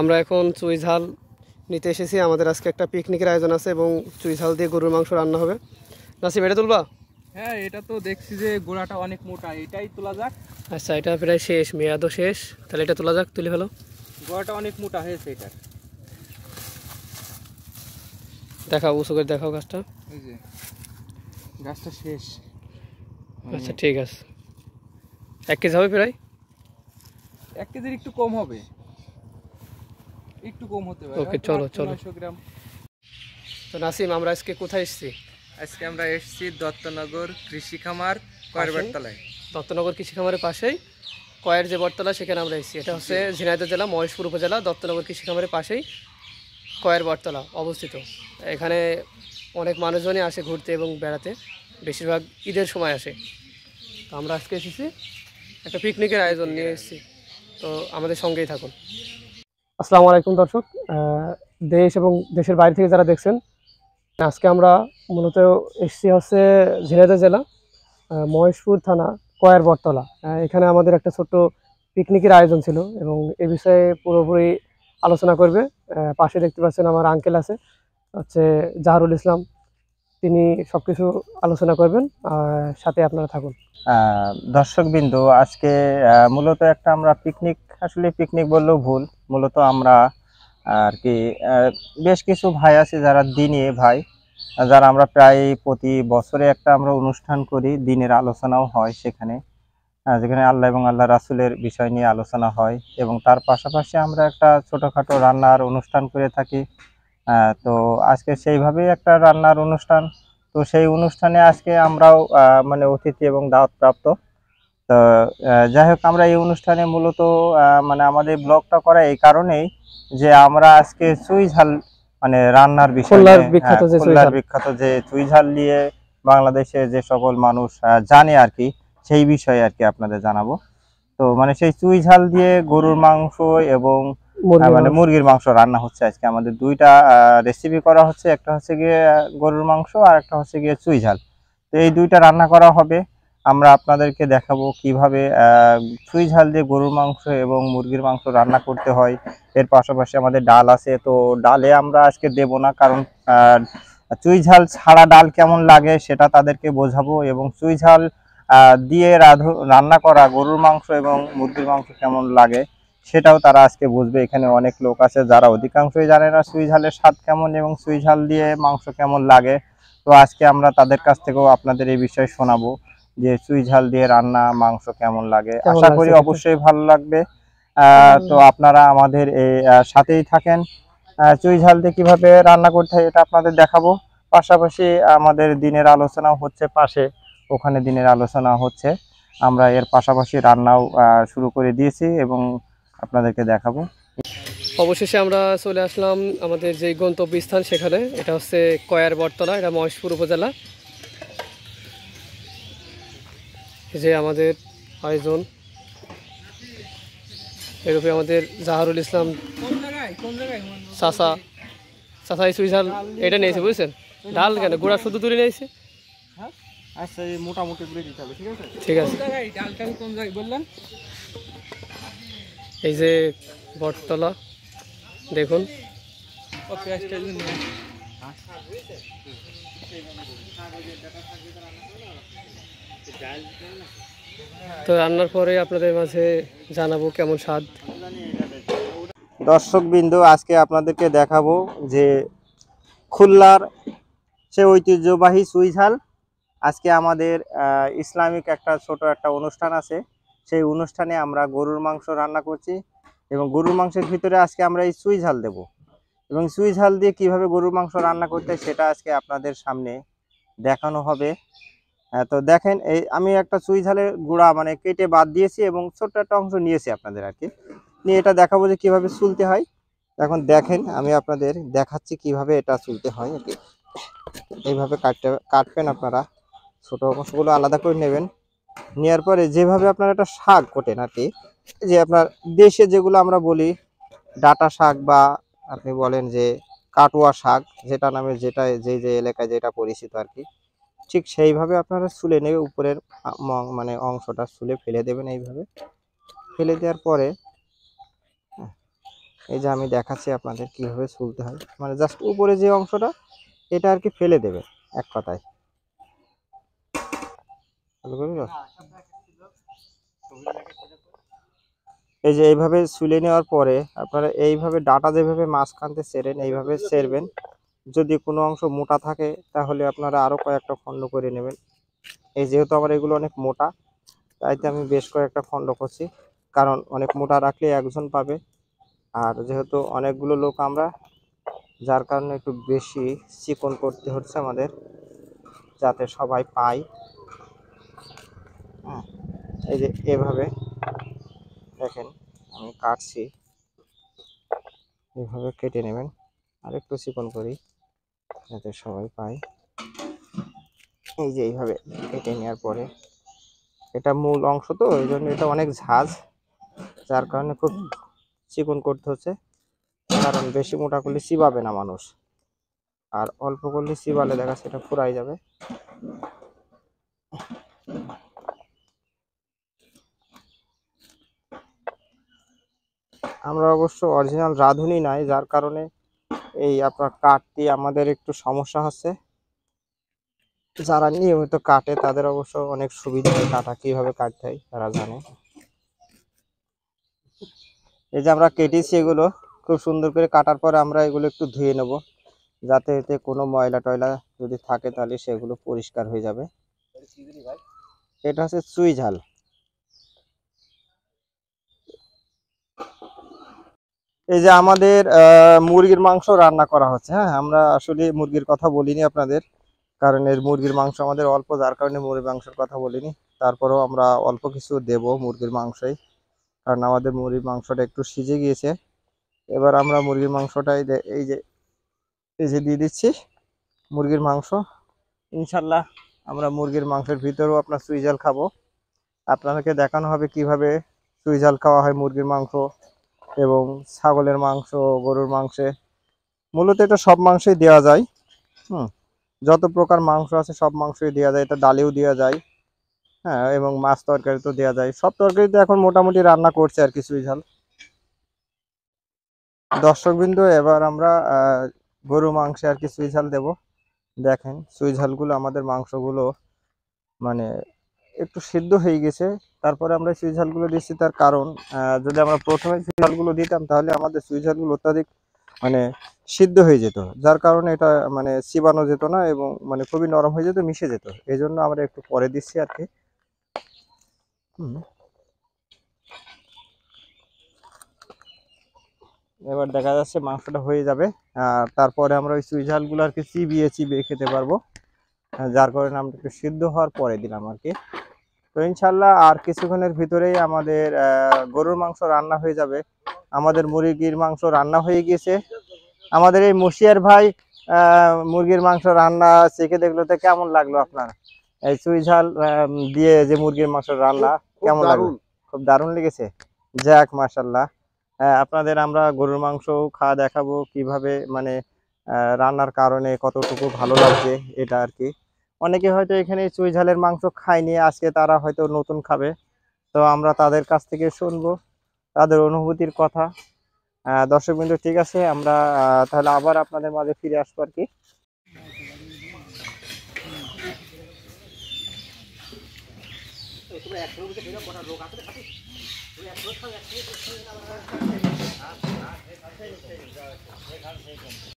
আমরা এখন চুই ঝাল নিতে এসেছি আমাদের আজকে একটা পিকনিকের আয়োজন আছে এবং চুই ঝাল দিয়ে গরুর মাংস রান্না হবে নাসিব এটা তুলবা হ্যাঁ এটা তো দেখছি যে গোড়াটা অনেক মোটা এটাই তোলা যাক আচ্ছা এটা প্রায় শেষ মেয়াদও শেষ তাহলে এটা তোলা যাক তুলে ফেলো গোড়াটা অনেক মোটা হয়েছে এটা দেখাও উঁচু করে দেখাও গাছটা এই যে গাছটা শেষ আচ্ছা ঠিক আছে এক কেজি হবে প্রায় এক কেজির একটু কম হবে একটু কম হতে পারে ওকে চলো চলো গ্রাম তো নাসিম আমরা আজকে কোথায় এসেছি আজকে আমরা এসেছি দত্তনগর কৃষি খামার কয়ের বটতলায় দত্তনগর কৃষি খামারের পাশেই কয়ের যে বটতলা সেখানে আমরা এসেছি এটা হচ্ছে ঝিনাইদহ জেলা মহেশপুর উপজেলা দত্তনগর কৃষি খামারের পাশেই কয়ের বটতলা অবস্থিত এখানে অনেক মানুষজনই আসে ঘুরতে এবং বেড়াতে বেশিরভাগ ঈদের সময় আসে তো আমরা আজকে এসেছি একটা পিকনিকের আয়োজন নিয়ে এসেছি তো আমাদের সঙ্গেই থাকুন আসসালামু আলাইকুম দর্শক দেশ এবং দেশের বাইরে থেকে যারা দেখছেন আজকে আমরা মূলত এসছি হচ্ছে ঝিনাইদা জেলা মহেশপুর থানা কয়ের বটতলা এখানে আমাদের একটা ছোট্ট পিকনিকের আয়োজন ছিল এবং এ বিষয়ে পুরোপুরি আলোচনা করবে পাশে দেখতে পাচ্ছেন আমার আঙ্কেল আছে হচ্ছে জাহারুল ইসলাম তিনি সবকিছু আলোচনা করবেন সাথে আপনারা থাকুন দর্শকবৃন্দ আজকে মূলত একটা আমরা পিকনিক আসলে পিকনিক বললেও ভুল মূলত আমরা আর কি বেশ কিছু ভাই আছে যারা দিনে ভাই যারা আমরা প্রায় প্রতি বছরে একটা আমরা অনুষ্ঠান করি দিনের আলোচনাও হয় সেখানে যেখানে আল্লাহ এবং আল্লাহ রাসুলের বিষয় নিয়ে আলোচনা হয় এবং তার পাশাপাশি আমরা একটা ছোটোখাটো রান্নার অনুষ্ঠান করে থাকি তো আজকে সেইভাবেই একটা রান্নার অনুষ্ঠান তো সেই অনুষ্ঠানে আজকে আমরাও মানে অতিথি এবং দাওয়াতপ্রাপ্ত তো যাই হোক আমরা এই অনুষ্ঠানে মূলত মানে আমাদের ব্লগটা করা এই কারণেই যে আমরা আজকে চুই ঝাল মানে রান্নার বিষয় হ্যাঁ, বিখ্যাত যে চুই ঝাল নিয়ে বাংলাদেশে যে সকল মানুষ জানে আর কি সেই বিষয়ে আর কি আপনাদের জানাবো তো মানে সেই চুই ঝাল দিয়ে গরুর মাংস এবং মানে মুরগির মাংস রান্না হচ্ছে আজকে আমাদের দুইটা রেসিপি করা হচ্ছে একটা হচ্ছে গিয়ে গরুর মাংস আর একটা হচ্ছে গিয়ে চুই ঝাল তো এই দুইটা রান্না করা হবে আমরা আপনাদেরকে দেখাবো কিভাবে চুই ঝাল দিয়ে গরুর মাংস এবং মুরগির মাংস রান্না করতে হয় এর পাশাপাশি আমাদের ডাল আছে তো ডালে আমরা আজকে দেব না কারণ চুই ঝাল ছাড়া ডাল কেমন লাগে সেটা তাদেরকে বোঝাবো এবং চুই ঝাল দিয়ে রান্না করা গরুর মাংস এবং মুরগির মাংস কেমন লাগে সেটাও তারা আজকে বুঝবে এখানে অনেক লোক আছে যারা অধিকাংশই জানে না সুই ঝালের স্বাদ কেমন এবং সুই ঝাল দিয়ে মাংস কেমন লাগে তো আজকে আমরা তাদের কাছ থেকেও আপনাদের এই বিষয়ে শোনাবো যে সুই ঝাল দিয়ে রান্না মাংস কেমন লাগে আশা করি অবশ্যই ভালো লাগবে তো আপনারা আমাদের এই সাথেই থাকেন সুই ঝাল দিয়ে কীভাবে রান্না করতে হয় এটা আপনাদের দেখাবো পাশাপাশি আমাদের দিনের আলোচনা হচ্ছে পাশে ওখানে দিনের আলোচনা হচ্ছে আমরা এর পাশাপাশি রান্নাও শুরু করে দিয়েছি এবং আপনাদেরকে দেখাবো অবশেষে আমরা চলে আসলাম আমাদের যে গন্তব্যস্থান সেখানে এটা হচ্ছে কয়ার বটতলা এটা মহেশপুর উপজেলা যে আমাদের আয়োজন এরূপে আমাদের জাহারুল ইসলাম চাষা চাষা এই সুইঝাল এটা নিয়েছে বুঝছেন ডাল কেন গুড়া শুধু তুলে নিয়েছে হ্যাঁ, আচ্ছা মোটামুটি ঠিক আছে ঠিক আছে এই যে বটতলা দেখুন তো রান্নার পরে আপনাদের মাঝে জানাবো কেমন স্বাদ দর্শকবৃন্দ আজকে আপনাদেরকে দেখাবো যে খুলনার সে ঐতিহ্যবাহী সুইঝাল আজকে আমাদের ইসলামিক একটা ছোট একটা অনুষ্ঠান আছে সেই অনুষ্ঠানে আমরা গরুর মাংস রান্না করছি এবং গরুর মাংসের ভিতরে আজকে আমরা এই সুই ঝাল দেবো এবং সুই ঝাল দিয়ে কিভাবে গরুর মাংস রান্না করতে সেটা আজকে আপনাদের সামনে দেখানো হবে তো দেখেন এই আমি একটা সুই ঝালের গুঁড়া মানে কেটে বাদ দিয়েছি এবং ছোট্ট একটা অংশ নিয়েছি আপনাদের আর কি নিয়ে এটা দেখাবো যে কীভাবে চুলতে হয় এখন দেখেন আমি আপনাদের দেখাচ্ছি কিভাবে এটা চুলতে হয় আর কি এইভাবে কাটতে কাটবেন আপনারা ছোটো অংশগুলো আলাদা করে নেবেন নেওয়ার পরে যেভাবে আপনার একটা শাক কোটেন আর কি যে আপনার দেশে যেগুলো আমরা বলি ডাটা শাক বা আপনি বলেন যে কাটোয়া শাক যেটা নামে যেটা যে যে এলাকায় যেটা পরিচিত আর কি ঠিক সেইভাবে আপনারা চুলে নেবে উপরের মানে অংশটা চুলে ফেলে দেবেন এইভাবে ফেলে দেওয়ার পরে এই যে আমি দেখাচ্ছি আপনাদের কীভাবে চুলতে হয় মানে জাস্ট উপরে যে অংশটা এটা আর কি ফেলে দেবে এক কথায় এই যে এইভাবে শুলে নেওয়ার পরে আপনারা এইভাবে ডাটা যেভাবে মাঝখানতে সেরেন এইভাবে সেরবেন যদি কোনো অংশ মোটা থাকে তাহলে আপনারা আরও কয়েকটা খণ্ড করে নেবেন এই যেহেতু আমার এগুলো অনেক মোটা তাইতে আমি বেশ কয়েকটা খণ্ড করছি কারণ অনেক মোটা রাখলে একজন পাবে আর যেহেতু অনেকগুলো লোক আমরা যার কারণে একটু বেশি চিকন করতে হচ্ছে আমাদের যাতে সবাই পায় এই যে এভাবে দেখেন আমি কাটছি এভাবে কেটে নেবেন আর একটু চিকন করি যাতে সবাই পায় এই যে এইভাবে কেটে নেওয়ার পরে এটা মূল অংশ তো এই জন্য এটা অনেক ঝাঁজ যার কারণে খুব চিকন করতে হচ্ছে কারণ বেশি মোটা করলে চিবাবে না মানুষ আর অল্প করলে চিবালে দেখা সেটা ফুরাই যাবে আমরা অবশ্য অরিজিনাল রাঁধুনি নাই যার কারণে এই আপনার কাঠটি আমাদের একটু সমস্যা হচ্ছে যারা নিয়মিত কাটে তাদের অবশ্য অনেক সুবিধা হয় কাটা কীভাবে কাটতে হয় তারা জানে এই যে আমরা কেটেছি এগুলো খুব সুন্দর করে কাটার পরে আমরা এগুলো একটু ধুয়ে নেব যাতে এতে কোনো ময়লা টয়লা যদি থাকে তাহলে সেগুলো পরিষ্কার হয়ে যাবে এটা হচ্ছে চুই ঝাল এই যে আমাদের মুরগির মাংস রান্না করা হচ্ছে হ্যাঁ আমরা আসলে মুরগির কথা বলিনি আপনাদের কারণ এর মুরগির মাংস আমাদের অল্প যার কারণে মুরগির মাংসের কথা বলিনি তারপরেও আমরা অল্প কিছু দেব মুরগির মাংসই কারণ আমাদের মুরগির মাংসটা একটু সিজে গিয়েছে এবার আমরা মুরগির মাংসটাই এই যে এই যে দিয়ে দিচ্ছি মুরগির মাংস ইনশাল্লাহ আমরা মুরগির মাংসের ভিতরেও আপনার সুইজাল খাবো আপনাদেরকে দেখানো হবে কিভাবে সুইজাল খাওয়া হয় মুরগির মাংস এবং ছাগলের মাংস গরুর মাংসে মূলত এটা সব মাংসই দেওয়া যায় হুম যত প্রকার মাংস আছে সব মাংসই দেওয়া যায় এটা ডালেও দেওয়া যায় হ্যাঁ এবং মাছ তরকারি তো দেওয়া যায় সব তরকারিতে এখন মোটামুটি রান্না করছে আর কিছুই ঝাল দর্শকবৃন্দ এবার আমরা গরু মাংসে আর কি সুইঝাল দেব দেখেন সুইঝালগুলো আমাদের মাংসগুলো মানে একটু সিদ্ধ হয়ে গেছে তারপরে আমরা সুইঝালগুলো দিচ্ছি তার কারণ যদি আমরা প্রথমে সুইঝালগুলো দিতাম তাহলে আমাদের সুইঝালগুলো অত্যাধিক মানে সিদ্ধ হয়ে যেত যার কারণে এটা মানে চিবানো যেত না এবং মানে খুবই নরম হয়ে যেত মিশে যেত এই জন্য আমরা একটু পরে দিচ্ছি আর কি এবার দেখা যাচ্ছে মাংসটা হয়ে যাবে আর তারপরে আমরা ওই সুইঝালগুলো আর কি চিবিয়ে চিবিয়ে খেতে পারবো যার কারণে আমরা একটু সিদ্ধ হওয়ার পরে দিলাম আর কি তো ইনশাল্লাহ আর কিছুক্ষণের ভিতরেই আমাদের গরুর মাংস রান্না হয়ে যাবে আমাদের মুরগির মাংস রান্না হয়ে গিয়েছে আমাদের এই মুশিয়ার ভাই মুরগির মাংস রান্না শিখে দেখলো তো কেমন লাগলো আপনার এই চুই ঝাল দিয়ে যে মুরগির মাংস রান্না কেমন লাগলো খুব দারুণ লেগেছে যাক মাসাল্লাহ আপনাদের আমরা গরুর মাংস খাওয়া দেখাবো কিভাবে মানে রান্নার কারণে কতটুকু ভালো লাগছে এটা আর কি অনেকে হয়তো এখানে চুই ঝালের মাংস খায়নি আজকে তারা হয়তো নতুন খাবে তো আমরা তাদের কাছ থেকে শুনবো তাদের অনুভূতির কথা দর্শক বিন্দু ঠিক আছে আমরা তাহলে আবার আপনাদের মাঝে ফিরে আসবো আর কি